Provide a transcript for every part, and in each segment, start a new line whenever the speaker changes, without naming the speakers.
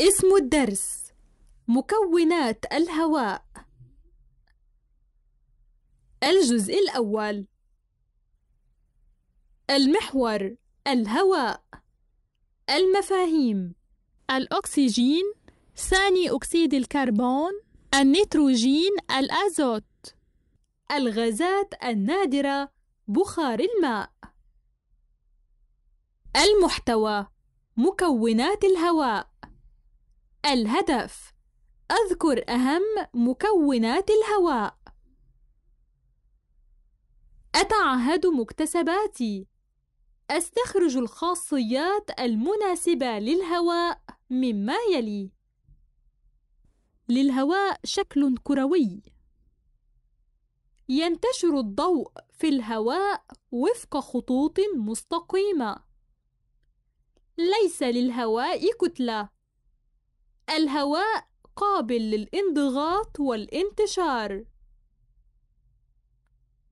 اسم الدرس مكونات الهواء الجزء الأول المحور الهواء المفاهيم الأكسجين ثاني أكسيد الكربون النيتروجين الأزوت الغازات النادرة بخار الماء المحتوى مكونات الهواء الهدف أذكر أهم مكونات الهواء أتعهد مكتسباتي أستخرج الخاصيات المناسبة للهواء مما يلي للهواء شكل كروي ينتشر الضوء في الهواء وفق خطوط مستقيمة ليس للهواء كتلة الهواء قابل للانضغاط والانتشار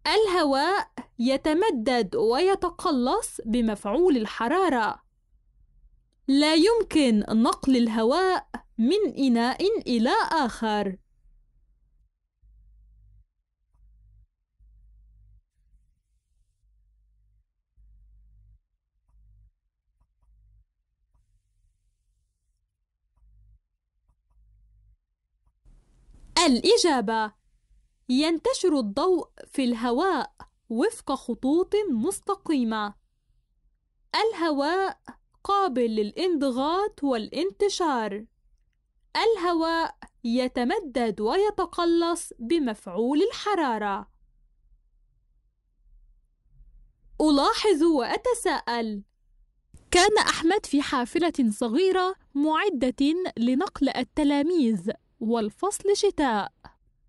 الهواء يتمدد ويتقلص بمفعول الحرارة لا يمكن نقل الهواء من إناء إلى آخر الإجابة ينتشر الضوء في الهواء وفق خطوط مستقيمة الهواء قابل للانضغاط والانتشار الهواء يتمدد ويتقلص بمفعول الحرارة ألاحظ وأتساءل كان أحمد في حافلة صغيرة معدة لنقل التلاميذ والفصل شتاء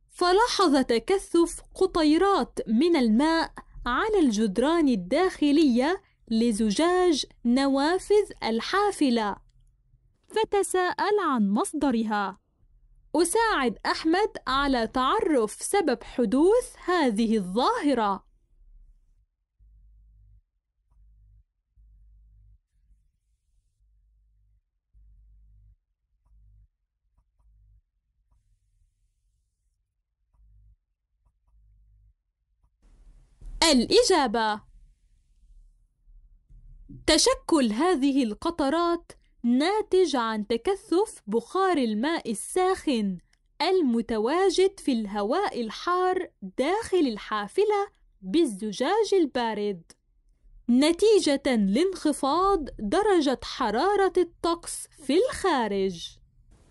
فلاحظ تكثف قطيرات من الماء على الجدران الداخلية لزجاج نوافذ الحافلة فتساءل عن مصدرها أساعد أحمد على تعرف سبب حدوث هذه الظاهرة الإجابة تشكل هذه القطرات ناتج عن تكثف بخار الماء الساخن المتواجد في الهواء الحار داخل الحافلة بالزجاج البارد نتيجة لانخفاض درجة حرارة الطقس في الخارج.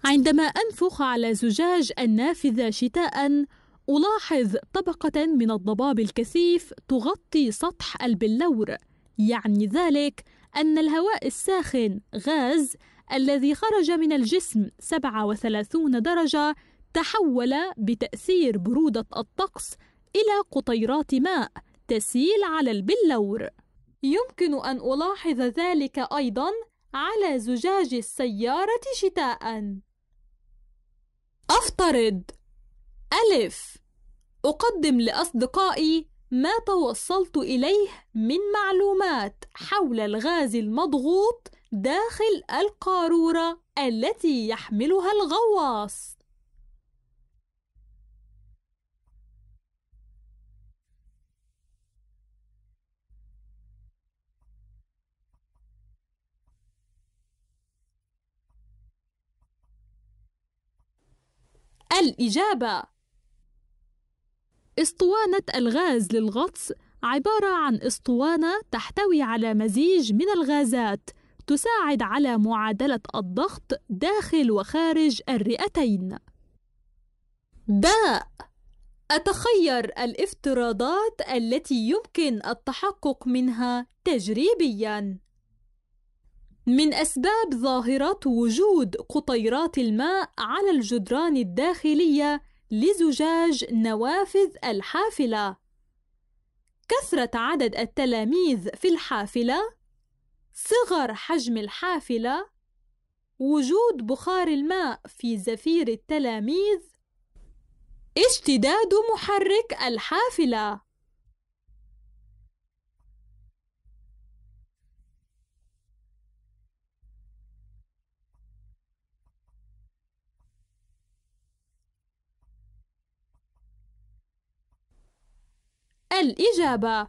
عندما أنفخ على زجاج النافذة شتاءً، ألاحظ طبقة من الضباب الكثيف تغطي سطح البلور يعني ذلك أن الهواء الساخن غاز الذي خرج من الجسم 37 درجة تحول بتأثير برودة الطقس إلى قطيرات ماء تسيل على البلور يمكن أن ألاحظ ذلك أيضا على زجاج السيارة شتاءً أفترض ألف أقدم لأصدقائي ما توصلت إليه من معلومات حول الغاز المضغوط داخل القارورة التي يحملها الغواص. الإجابة اسطوانة الغاز للغطس عبارة عن اسطوانة تحتوي على مزيج من الغازات تساعد على معادلة الضغط داخل وخارج الرئتين. داء أتخير الافتراضات التي يمكن التحقق منها تجريبياً. من أسباب ظاهرة وجود قطيرات الماء على الجدران الداخلية لزجاج نوافذ الحافلة كثرة عدد التلاميذ في الحافلة صغر حجم الحافلة وجود بخار الماء في زفير التلاميذ اشتداد محرك الحافلة الإجابة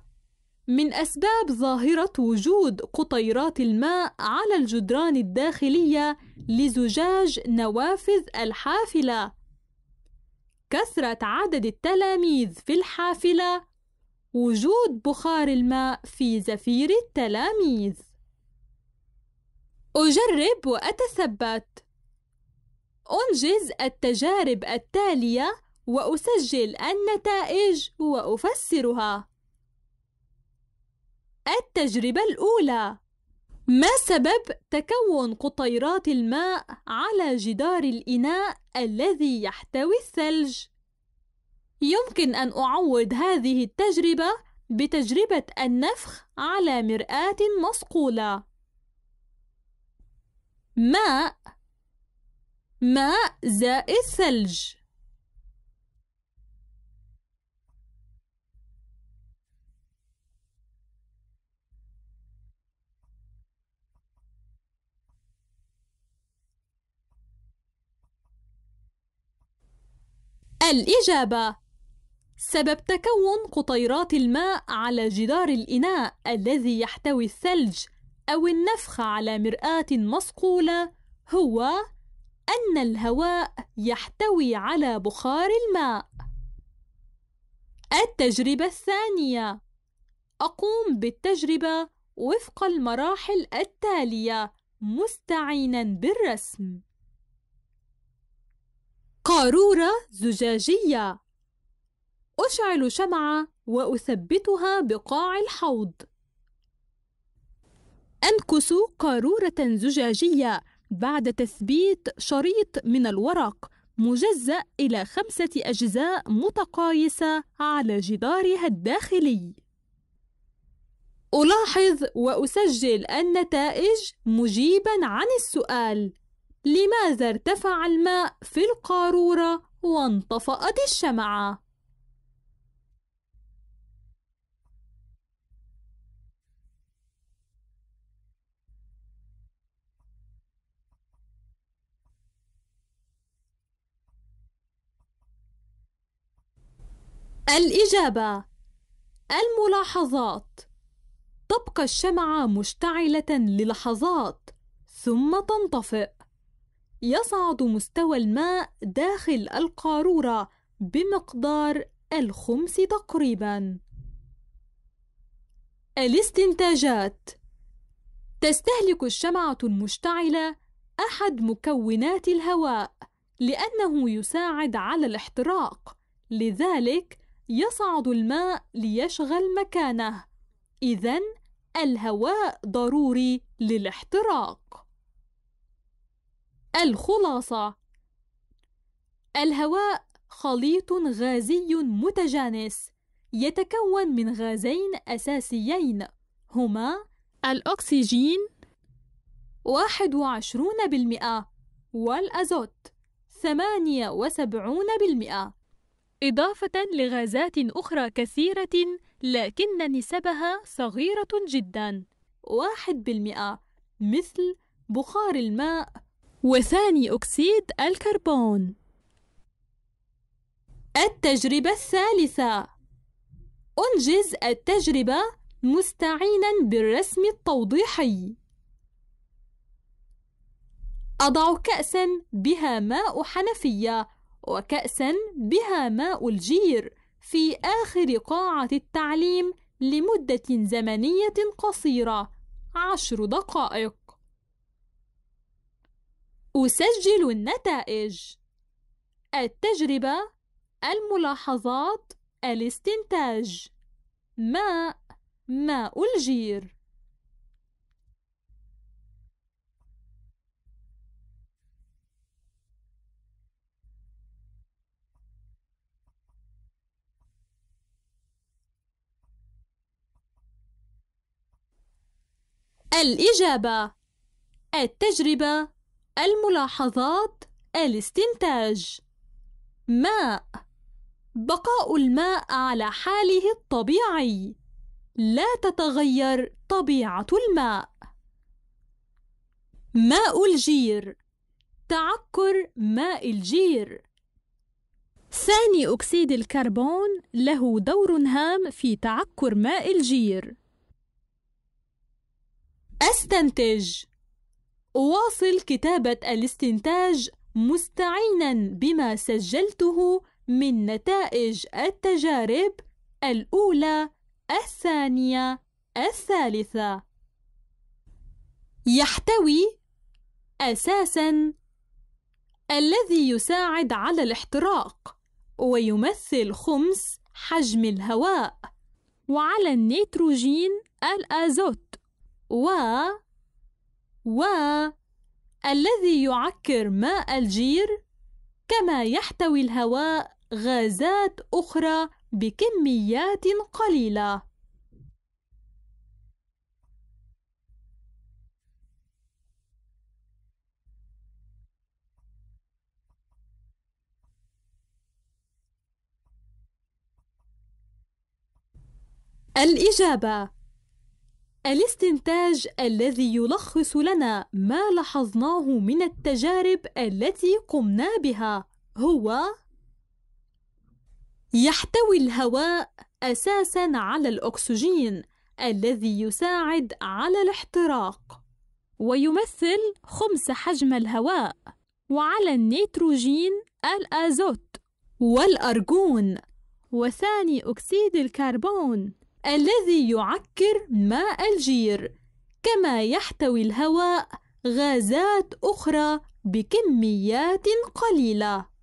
من أسباب ظاهرة وجود قطيرات الماء على الجدران الداخلية لزجاج نوافذ الحافلة كثرة عدد التلاميذ في الحافلة وجود بخار الماء في زفير التلاميذ أجرب وأتثبت أنجز التجارب التالية وأسجل النتائج وأفسرها. التجربة الأولى: ما سبب تكون قطيرات الماء على جدار الإناء الذي يحتوي الثلج؟ يمكن أن أعوض هذه التجربة بتجربة النفخ على مرآة مصقولة. ماء ماء زائد ثلج الإجابة سبب تكون قطيرات الماء على جدار الإناء الذي يحتوي الثلج أو النفخ على مرآة مصقولة هو أن الهواء يحتوي على بخار الماء. التجربة الثانية أقوم بالتجربة وفق المراحل التالية مستعينا بالرسم قارورة زجاجية أشعل شمعة وأثبتها بقاع الحوض أنكس قارورة زجاجية بعد تثبيت شريط من الورق مجزأ إلى خمسة أجزاء متقايسة على جدارها الداخلي. ألاحظ وأسجل النتائج مجيبًا عن السؤال لماذا ارتفع الماء في القارورة وانطفأت الشمعة؟ الإجابة الملاحظات تبقى الشمعة مشتعلة للحظات ثم تنطفئ يصعد مستوى الماء داخل القارورة بمقدار الخمس تقريبا الاستنتاجات تستهلك الشمعة المشتعلة أحد مكونات الهواء لأنه يساعد على الاحتراق لذلك يصعد الماء ليشغل مكانه إذا الهواء ضروري للاحتراق الخلاصة الهواء خليط غازي متجانس يتكون من غازين أساسيين هما الأكسجين 21% والأزوت 78% إضافة لغازات أخرى كثيرة لكن نسبها صغيرة جدا 1% مثل بخار الماء وثاني أكسيد الكربون التجربة الثالثة أنجز التجربة مستعينا بالرسم التوضيحي أضع كأسا بها ماء حنفية وكأسا بها ماء الجير في آخر قاعة التعليم لمدة زمنية قصيرة عشر دقائق أسجل النتائج التجربة الملاحظات الاستنتاج ماء ماء الجير الإجابة التجربة الملاحظات الاستنتاج ماء بقاء الماء على حاله الطبيعي لا تتغير طبيعة الماء ماء الجير تعكر ماء الجير ثاني أكسيد الكربون له دور هام في تعكر ماء الجير أستنتج أواصل كتابة الاستنتاج مستعينا بما سجلته من نتائج التجارب الأولى، الثانية، الثالثة. يحتوي أساسا الذي يساعد على الاحتراق ويمثل خمس حجم الهواء وعلى النيتروجين الأزوت و و الذي يعكر ماء الجير كما يحتوي الهواء غازات أخرى بكميات قليلة الإجابة الاستنتاج الذي يلخص لنا ما لاحظناه من التجارب التي قمنا بها هو يحتوي الهواء اساسا على الاكسجين الذي يساعد على الاحتراق ويمثل خمس حجم الهواء وعلى النيتروجين الازوت والارجون وثاني اكسيد الكربون الذي يعكر ماء الجير كما يحتوي الهواء غازات أخرى بكميات قليلة